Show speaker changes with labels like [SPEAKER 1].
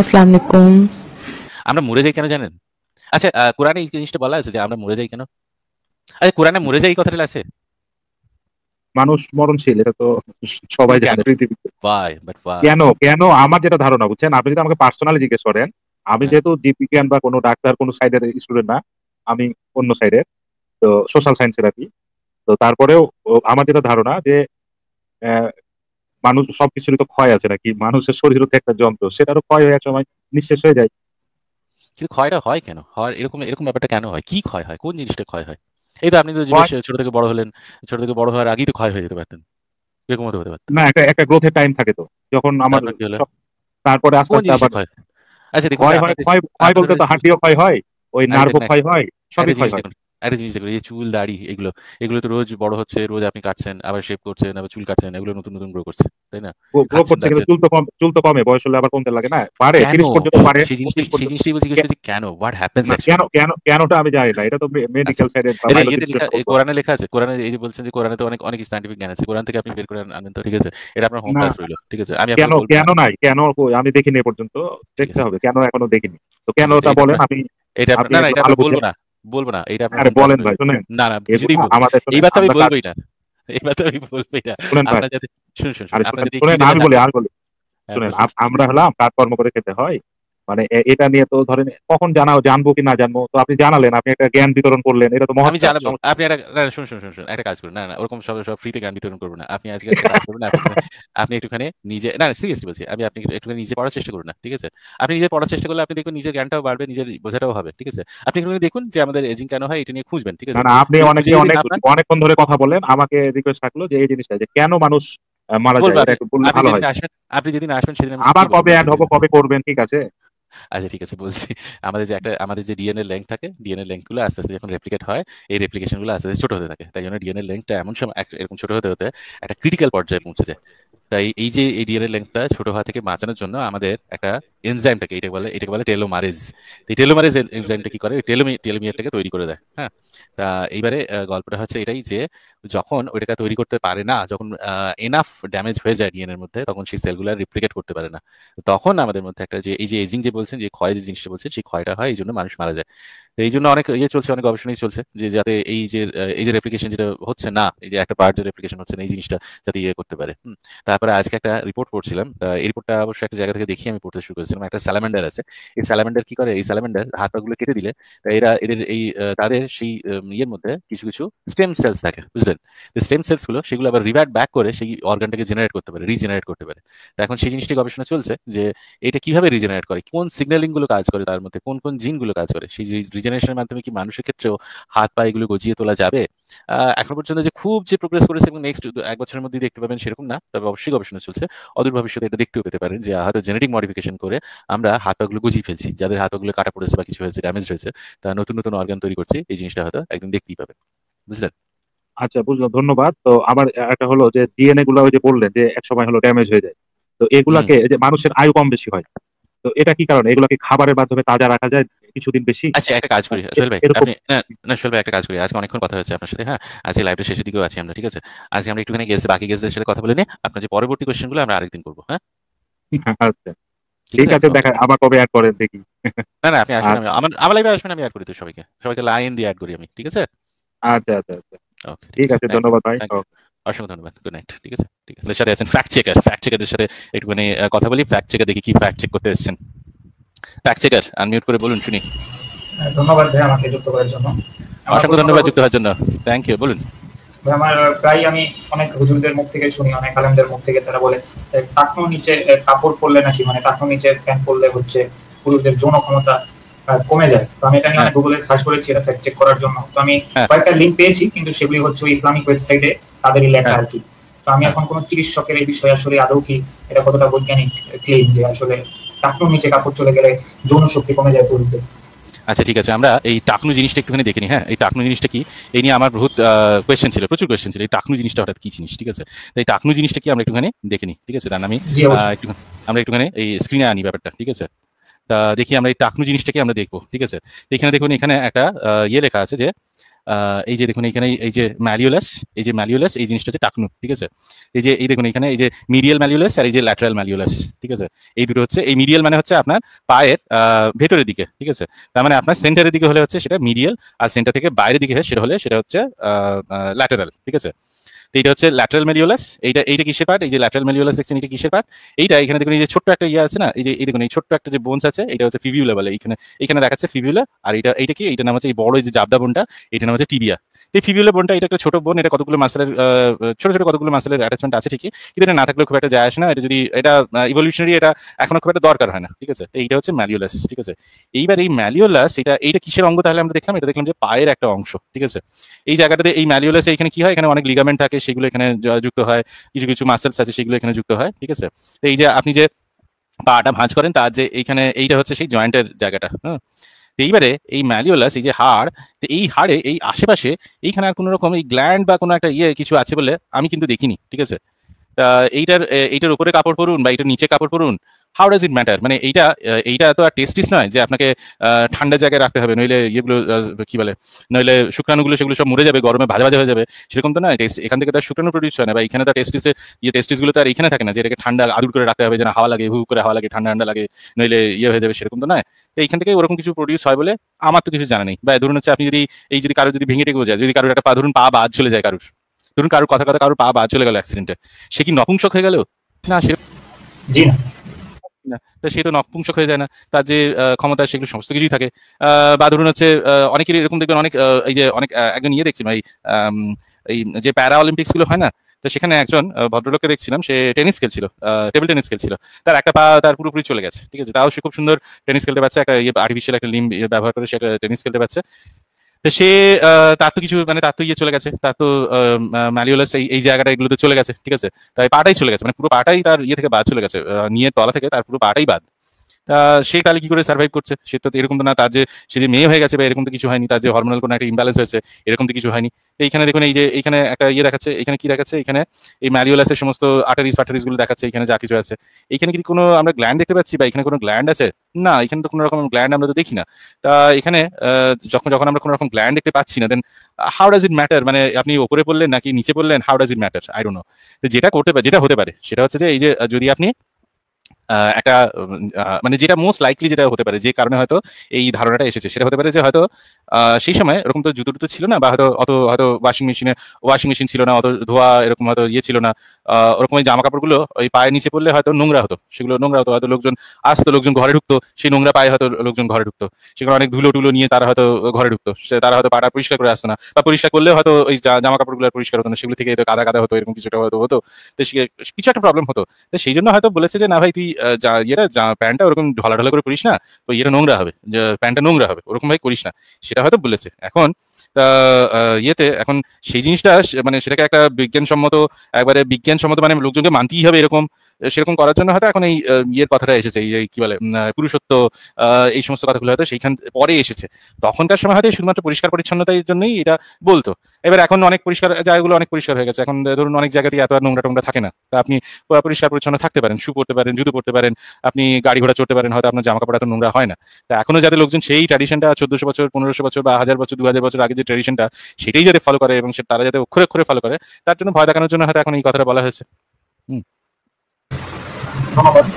[SPEAKER 1] আসসালামু আলাইকুম
[SPEAKER 2] আমরা মরে যাই কেন জানেন আচ্ছা কোরআনে এই জিনিসটা বলা আছে যে আমরা মরে যাই কেন আরে কোরআনে মরে যাই কথাটা আছে
[SPEAKER 1] মানুষ মরণশীল এটা তো সবাই জানে পৃথিবীতে কেন কেন আমার যেটা ধারণা বুঝছেন আপনি যদি আমাকে পার্সোনালি জিজ্ঞেস করেন আমি হ্যাঁ। যেহেতু জীববিজ্ঞান বা কোনো ডাক্তার কোনো সাইডের স্টুডেন্ট না আমি অন্য সাইডের তো সোশ্যাল সায়েন্সের আর কি তো তারপরেও আমার যেটা ধারণা যে মানুষ সবকিছুরই তো ক্ষয় আছে নাকি মানুষের শরীর তো একটা যন্ত্র সেটারও ক্ষয় হয়ে সময় নিঃশেষ হয়ে যায়
[SPEAKER 2] কিন্তু ক্ষয়টা হয় কেন হয় এরকম এরকম ব্যাপারটা কেন হয় কি ক্ষয় হয় কোন জিনিসটা ক্ষয় হয় এই তো আপনি তো জিনিস ছোট থেকে বড় হলেন ছোট থেকে বড় হওয়ার আগেই তো ক্ষয় হয়ে যেতে পারতেন এরকম হতে পারতেন
[SPEAKER 1] না একটা একটা গ্রোথের টাইম থাকে তো যখন আমার তারপরে আস্তে আস্তে আবার
[SPEAKER 2] হয় আচ্ছা দেখুন ক্ষয় ক্ষয় বলতে তো হাঁটিও ক্ষয় হয় ওই নার্ভও ক্ষয় হয় সবই ক্ষয় হয় একটা জিনিস দেখুন এই চুল দাড়ি এগুলো এগুলো তো রোজ বড় হচ্ছে রোজ আপনি কাটছেন আবার শেপ করছেন আবার চুল কাটছেন এগুলো নতুন নতুন গ্রো করছে তাই না চুল
[SPEAKER 1] তো চুল তো কমে বয়স হলে আবার কমতে লাগে না পারে পর্যন্ত পারে
[SPEAKER 2] সেই জিনিসটাই বলছি কেন হোয়াট হ্যাপেন্স কেন কেন কেনটা আমি জানি না এটা তো মেডিকেল সাইডে আচ্ছা। কোরআনে লেখা আছে কোরআনে এই যে বলছেন যে কোরআনে তো অনেক অনেক জ্ঞান আছে কোরআন থেকে আপনি বের করে আনেন তো ঠিক আছে এটা আপনার হোম ক্লাস রইল ঠিক আছে আমি কেন কেন নাই
[SPEAKER 1] কেন আমি দেখিনি পর্যন্ত দেখতে হবে কেন এখনো দেখিনি তো কেনটা বলেন আমি এটা না এটা বলবো না
[SPEAKER 2] বলবো না এইটা আরে বলেন ভাই শুনেন না না যদি আমাদের এইবার তো আমি বলবোই না এইবার তো আমি বলবোই না আপনারা যদি শুনুন শুনুন আপনারা যদি আমি বলি আর বলি হ্যাঁ, শুনেন
[SPEAKER 1] আমরা হলাম কাজকর্ম করে খেতে হয় মানে এটা নিয়ে তো ধরেন কখন জানাও জানবো কি না জানবো তো আপনি জানালেন আপনি একটা জ্ঞান বিতরণ করলেন এটা তো আমি জানাবো
[SPEAKER 2] আপনি একটা শুন শুন শুন একটা কাজ করুন না না ওরকম সব সব ফ্রিতে জ্ঞান বিতরণ করবেন না আপনি আজকে কাজ করবেন আপনি একটুখানি নিজে না সিরিয়াসলি বলছি আমি আপনি একটুখানি নিজে পড়ার চেষ্টা করুন না ঠিক আছে আপনি নিজে পড়ার চেষ্টা করলে আপনি দেখুন নিজের জ্ঞানটাও বাড়বে নিজের বোঝাটাও হবে ঠিক আছে আপনি একটু দেখুন যে আমাদের এজিং কেন হয় এটা নিয়ে খুঁজবেন ঠিক আছে না আপনি অনেকে অনেক অনেকক্ষণ
[SPEAKER 1] ধরে কথা বলেন আমাকে রিকোয়েস্ট থাকলো যে এই জিনিসটা যে
[SPEAKER 2] কেন মানুষ মারা যায় এটা একটু ভালো হয় আপনি যেদিন আসবেন সেদিন আবার কবে
[SPEAKER 1] অ্যাড হবো কবে করবেন ঠিক আছে
[SPEAKER 2] আচ্ছা ঠিক আছে বলছি আমাদের যে একটা আমাদের যে ডিএনএ লেংথ থাকে ডিএনএ লেংথগুলো আস্তে আস্তে যখন রেপ্লিকেট হয় এই রেপ্লিকেশনগুলো আস্তে আস্তে ছোট হতে থাকে তাই জন্য ডিএনএ লেংথটা এমন সময় এরকম ছোট হতে হতে একটা ক্রিটিক্যাল পর্যায়ে পৌঁছে যায় তাই এই যে এই ডিএনএ লেংথটা ছোট হওয়া থেকে বাঁচানোর জন্য আমাদের একটা এনজাইমটাকে এটা বলে এটাকে বলে টেলোমারেজ এই টেলোমারেজ এনজাইমটা কি করে টেলোমি টেলোমিয়ারটাকে তৈরি করে দেয় হ্যাঁ তা এইবারে গল্পটা হচ্ছে এটাই যে যখন ওইটাকে তৈরি করতে পারে না যখন এনাফ ড্যামেজ হয়ে যায় ডিএনএর মধ্যে তখন সেই সেলগুলো রিপ্লিকেট করতে পারে না তখন আমাদের মধ্যে একটা যে এই যে এজিং যে বলছেন যে ক্ষয় যে জিনিসটা বলছেন সেই ক্ষয়টা হয় এই জন্য মানুষ মারা যায় এই জন্য অনেক ইয়ে চলছে অনেক গবেষণাই চলছে যে যাতে এই যে এই যে রেপ্লিকেশন যেটা হচ্ছে না এই যে একটা পার্ট যে রেপ্লিকেশন হচ্ছে না এই জিনিসটা যাতে ইয়ে করতে পারে তারপরে আজকে একটা রিপোর্ট পড়ছিলাম এই রিপোর্টটা অবশ্যই একটা জায়গা থেকে দেখিয়ে আমি পড়তে শুরু করেছিলাম একটা স্যালামেন্ডার আছে এই স্যালামেন্ডার কি করে এই স্যালামেন্ডার হাত পাগুলো কেটে দিলে এরা এদের এই তাদের সেই ইয়ের মধ্যে কিছু কিছু স্টেম সেলস থাকে বুঝলেন স্টেম সেলস গুলো সেগুলো আবার রিভার্ট ব্যাক করে সেই অর্গানটাকে জেনারেট করতে পারে রিজেনারেট করতে পারে তো এখন সেই জিনিসটি গবেষণা চলছে যে এটা কিভাবে রিজেনারেট করে কোন সিগন্যালিং গুলো কাজ করে তার মধ্যে কোন কোন জিন গুলো কাজ করে সেই জেনারেশনের মাধ্যমে কি মানুষের ক্ষেত্রেও হাত পা এগুলো গজিয়ে তোলা যাবে এখন পর্যন্ত যে খুব যে প্রোগ্রেস করেছে এবং নেক্সট এক বছরের মধ্যে দেখতে পাবেন সেরকম না তবে অবশ্যই গবেষণা চলছে অদূর ভবিষ্যতে এটা দেখতেও পেতে পারেন যে হয়তো জেনেটিক মডিফিকেশন করে আমরা হাত পাগুলো গুজিয়ে ফেলছি যাদের হাত পাগুলো কাটা পড়েছে বা কিছু হয়েছে ড্যামেজ হয়েছে তা নতুন নতুন অর্গান তৈরি করছে এই জিনিসটা হয়তো একদিন দেখতেই পাবেন বুঝলেন
[SPEAKER 1] আচ্ছা বুঝলাম ধন্যবাদ তো আমার একটা হলো যে ডিএনএ গুলো যে বললেন যে এক সময় হলো ড্যামেজ হয়ে যায় তো এগুলাকে যে মানুষের আয়ু কম বেশি হয় তো এটা কি কারণে এগুলাকে খাবারের মাধ্যমে তাজা রাখা যায় কিছুদিন বেশি আচ্ছা একটা কাজ করি সোহেল ভাই আপনি
[SPEAKER 2] না সোহেল ভাই একটা কাজ করি আজকে অনেকক্ষণ কথা হচ্ছে আপনার সাথে হ্যাঁ আজকে লাইভের শেষের দিকেও আছি আমরা ঠিক আছে আজকে আমরা একটুখানি গেস্ট বাকি গেস্টদের সাথে কথা বলে নিয়ে আপনার যে পরবর্তী কোশ্চেনগুলো আমরা আরেকদিন করবো হ্যাঁ আচ্ছা। ঠিক আছে দেখা
[SPEAKER 1] আবার কবে অ্যাড করেন দেখি
[SPEAKER 2] না না আপনি আচ্ছা। আসবেন আমি আমার আমার লাইভে আসবেন আমি অ্যাড করি তো সবাইকে সবাইকে লাইন দিয়ে অ্যাড করি আমি ঠিক আছে আচ্ছা আচ্ছা আচ্ছা ওকে ঠিক আছে ধন্যবাদ ভাই অসংখ্য ধন্যবাদ গুড নাইট ঠিক আছে ঠিক আছে সাথে আছেন ফ্যাক্ট চেকার ফ্যাক্ট চেকারদের সাথে একটুখানি কথা বলি ফ্যাক্ট চেকার দেখি কি ফ্যাক্ট চেক করতে এসেছেন ট্যাক্সিটার আনমিউট করে বলুন শুনি
[SPEAKER 1] হ্যাঁ, ধন্যবাদ ভাই আমাকে যুক্ত করার জন্য
[SPEAKER 2] অসংখ্য ধন্যবাদ যুক্ত হওয়ার জন্য থ্যাংক ইউ বলুন
[SPEAKER 1] আমার প্রায় আমি অনেক হুজুরদের মুখ থেকে শুনি অনেক আলেমদের মুখ থেকে তারা বলে টাকনো নিচে কাপড় পরলে নাকি মানে টাকনো নিচে প্যান্ট পরলে হচ্ছে পুরুষদের যৌন ক্ষমতা কমে যায় তো আমি এটা নিয়ে গুগলে হ্যাঁ। সার্চ করেছি এটা ফ্যাক্ট চেক করার জন্য তো আমি হ্যাঁ। কয়েকটা লিঙ্ক পেয়েছি কিন্তু সেগুলি হচ্ছে ইসলামিক ওয়েবসাইটে তাদেরই লেখা আর কি তো আমি এখন কোনো চিকিৎসকের এই বিষয়ে আসলে আদৌ কি এটা কতটা বৈজ্ঞানিক ক্লেম যে আসলে টাকনুর নিচে কাপড় চলে গেলে যৌন শক্তি কমে যায় পুরুষদের
[SPEAKER 2] আচ্ছা ঠিক আছে আমরা এই টাকনু জিনিসটা একটুখানি দেখে নিই হ্যাঁ এই টাকনু জিনিসটা কি এই নিয়ে আমার বহুত কোয়েশ্চেন ছিল প্রচুর কোয়েশ্চেন ছিল এই টাকনু জিনিসটা হঠাৎ কি জিনিস ঠিক আছে তাই টাকনু জিনিসটা কি আমরা একটুখানি দেখে নিই ঠিক আছে তার আমি আমরা একটুখানি এই স্ক্রিনে আনি ব্যাপারটা ঠিক আছে তা দেখি আমরা এই টাকনু জিনিসটাকে আমরা দেখবো ঠিক আছে এখানে দেখুন এখানে একটা ইয়ে লেখা আছে যে এই যে দেখুন এইখানে এই যে ম্যালিউলাস এই যে ম্যালিউলাস এই জিনিসটা হচ্ছে টাকনু ঠিক আছে এই যে এই দেখুন এখানে এই যে মিডিয়াল ম্যালিউলাস আর এই যে ল্যাটারাল ম্যালিউলাস ঠিক আছে এই দুটো হচ্ছে এই মিডিয়াল মানে হচ্ছে আপনার পায়ের ভেতরের দিকে ঠিক আছে তার মানে আপনার সেন্টারের দিকে হলে হচ্ছে সেটা মিডিয়াল আর সেন্টার থেকে বাইরের দিকে সেটা হলে সেটা হচ্ছে ল্যাটারাল ঠিক আছে তো এটা হচ্ছে ল্যাটারাল মেডিওলাস এইটা এইটা কিসের পার্ট এই যে ল্যাটারাল মেডিওলাস দেখছেন এটা কিসের পার্ট এইটা এখানে দেখুন এই যে ছোট্ট একটা ইয়ে আছে না এই যে এই দেখুন এই ছোট্ট একটা যে বোনস আছে এটা হচ্ছে ফিভিউলা বলে এখানে এখানে দেখাচ্ছে ফিভিউলা আর এটা এইটা কি এটা নাম হচ্ছে এই বড় যে জাবদা বোনটা এটা নাম হচ্ছে টিবিয়া এই ফিভিউলা বোনটা এটা একটা ছোট বোন এটা কতগুলো মাসেলের ছোট ছোট কতগুলো মাসেলের অ্যাটাচমেন্ট আছে ঠিকই কিন্তু এটা না থাকলে খুব একটা যায় আসে না এটা যদি এটা ইভলিউশনারি এটা এখনো খুব একটা দরকার হয় না ঠিক আছে তো এইটা হচ্ছে ম্যালিওলাস ঠিক আছে এইবার এই ম্যালিওলাস এটা এইটা কিসের অঙ্গ তাহলে আমরা দেখলাম এটা দেখলাম যে পায়ের একটা অংশ ঠিক আছে এই জায়গাটাতে এই ম্যালিওলাস এখানে কি হয় এখানে অনেক লিগামেন্ট থাকে সেগুলো এখানে যুক্ত হয় কিছু কিছু মাসেলস আছে সেগুলো এখানে যুক্ত হয় ঠিক আছে এই যে আপনি যে পাটা ভাঁজ করেন তার যে এইখানে এইটা হচ্ছে সেই জয়েন্টের জায়গাটা হ্যাঁ এইবারে এই ম্যালিওলাস এই যে হাড় তো এই হাড়ে এই আশেপাশে এইখানে আর কোনো রকম এই গ্ল্যান্ড বা কোনো একটা ইয়ে কিছু আছে বলে আমি কিন্তু দেখিনি ঠিক আছে এইটার এইটার উপরে কাপড় পরুন বা এটার নিচে কাপড় পরুন হাউ ডাজ ইট ম্যাটার মানে এইটা এইটা তো আর টেস্টিস নয় যে আপনাকে ঠান্ডা জায়গায় রাখতে হবে নইলে ইয়েগুলো কি বলে নইলে শুক্রাণুগুলো সেগুলো সব মরে যাবে গরমে ভাজা ভাজা হয়ে যাবে সেরকম তো নয় এখান থেকে তার শুক্রাণু প্রডিউস হয় না বা এখানে তার টেস্টিসে ইয়ে টেস্টিসগুলো তো আর ইয়ে এখানে থাকে না যে এটাকে ঠান্ডা আদুর করে রাখতে হবে যেন হাওয়া লাগে হু করে হাওয়া লাগে ঠান্ডা ঠান্ডা লাগে নইলে ইয়ে হয়ে যাবে সেরকম তো নয় তো এইখান থেকে ওরকম কিছু প্রডিউস হয় বলে আমার তো কিছু জানা নেই বা ধরুন হচ্ছে আপনি যদি এই যদি কারো যদি ভেঙে টেকে যায় যদি কারোর একটা পা ধরুন পা বা আজ চলে যায় কারোর ধরুন কারোর কথা কথা কারোর পা বা চলে গেল অ্যাক্সিডেন্টে সে কি নপুংসক হয়ে গেল না সে জি না না তো সে তো নপুংসক হয়ে যায় না তার যে ক্ষমতা সেগুলো সমস্ত কিছুই থাকে বা ধরুন হচ্ছে অনেকের এরকম দেখবেন অনেক এই যে অনেক একজন ইয়ে দেখছি ভাই এই যে প্যারা অলিম্পিক্স গুলো হয় না তো সেখানে একজন ভদ্রলোককে দেখছিলাম সে টেনিস খেলছিল টেবিল টেনিস খেলছিল তার একটা পা তার পুরোপুরি চলে গেছে ঠিক আছে তাও সে খুব সুন্দর টেনিস খেলতে পারছে একটা ইয়ে আর্টিফিশিয়াল একটা লিম ব্যবহার করে সে টেনিস খেলতে পারছে তো সে তার তো কিছু মানে তার তো ইয়ে চলে গেছে তার তো ম্যালিওলাস এই এই জায়গাটা এগুলোতে চলে গেছে ঠিক আছে তাই পাটাই চলে গেছে মানে পুরো পাটাই তার ইয়ে থেকে বাদ চলে গেছে নিয়ে তলা থেকে তার পুরো পাটাই বাদ সে তাহলে কি করে সার্ভাইভ করছে সে তো এরকম তো না তার যে সে যে মেয়ে হয়ে গেছে বা এরকম তো কিছু হয়নি তার যে হরমোনাল কোনো একটা ইমব্যালেন্স হয়েছে এরকম তো কিছু হয়নি এইখানে দেখুন এই যে এখানে একটা ইয়ে দেখাচ্ছে এখানে কি দেখাচ্ছে এখানে এই ম্যারিওলাসের সমস্ত আটারিস ফাটারিস গুলো দেখাচ্ছে এখানে যা কিছু আছে এখানে কি কোনো আমরা গ্ল্যান্ড দেখতে পাচ্ছি বা এখানে কোনো গ্ল্যান্ড আছে না এখানে তো কোনো রকম গ্ল্যান্ড আমরা তো দেখি না তা এখানে যখন যখন আমরা কোনো রকম গ্ল্যান্ড দেখতে পাচ্ছি না then how does it matter মানে আপনি ওপরে পড়লেন নাকি নিচে পড়লেন how does it matter I dunno যেটা করতে পারে যেটা হতে পারে সেটা হচ্ছে যে এই যে যদি আপনি একটা মানে যেটা মোস্ট লাইকলি যেটা হতে পারে যে কারণে হয়তো এই ধারণাটা এসেছে সেটা হতে পারে যে হয়তো সেই সময় এরকম তো জুতো টুতো ছিল না বা হয়তো অত হয়তো ওয়াশিং মেশিনে ওয়াশিং মেশিন ছিল না অত ধোয়া এরকম হয়তো ইয়ে ছিল না ওরকম ওই জামা কাপড়গুলো ওই পায়ের নিচে পড়লে হয়তো নোংরা হতো সেগুলো নোংরা হতো হয়তো লোকজন আসতো লোকজন ঘরে ঢুকতো সেই নোংরা পায়ে হয়তো লোকজন ঘরে ঢুকতো সেখানে অনেক ধুলো টুলো নিয়ে তারা হয়তো ঘরে ঢুকতো তারা হয়তো পাটা পরিষ্কার করে আসতো না বা পরিষ্কার করলে হয়তো ওই জামা কাপড়গুলো পরিষ্কার হতো না সেগুলো থেকে কাদা কাদা হতো এরকম কিছুটা হয়তো হতো তো কিছু একটা প্রবলেম হতো তো সেই জন্য হয়তো বলেছে যে না ভাই তুই যা ইয়েটা যা প্যান্টটা ওরকম ঢলা ঢলা করে করিস না তো ইয়েটা নোংরা হবে প্যান্টটা নোংরা হবে ওরকম ভাই করিস না সেটা হয়তো বলেছে এখন তা ইয়েতে এখন সেই জিনিসটা মানে সেটাকে একটা বিজ্ঞানসম্মত একবারে বিজ্ঞানসম্মত মানে লোকজনকে মানতেই হবে এরকম সেরকম করার জন্য হয়তো এখন এই ইয়ের কথাটা এসেছে এই কি বলে পুরুষত্ব এই সমস্ত কথাগুলো হয়তো সেইখান পরে এসেছে তখনকার সময় হয়তো শুধুমাত্র পরিষ্কার পরিচ্ছন্নতার জন্যই এটা বলতো এবার এখন অনেক পরিষ্কার জায়গাগুলো অনেক পরিষ্কার হয়ে গেছে এখন ধরুন অনেক জায়গাতেই এত আর নোংরা টোংরা থাকে না তা আপনি পরিষ্কার পরিচ্ছন্ন থাকতে পারেন শু পড়তে পারেন জুতো পড়তে পারেন আপনি গাড়ি ঘোড়া চড়তে পারেন হয়তো আপনার জামা কাপড় এত নোংরা হয় না তা এখনো যাতে লোকজন সেই ট্র্যাডিশনটা চোদ্দশো বছর পনেরোশো বছর বা হাজার বছর দু হাজার বছর আগে যে ট্র্যাডিশনটা সেটাই যাতে ফলো করে এবং তারা যাতে অক্ষরে অক্ষরে ফলো করে তার জন্য ভয় দেখানোর জন্য হয়তো এখন এই কথাটা বলা হয়েছে হুম Come on, buddy.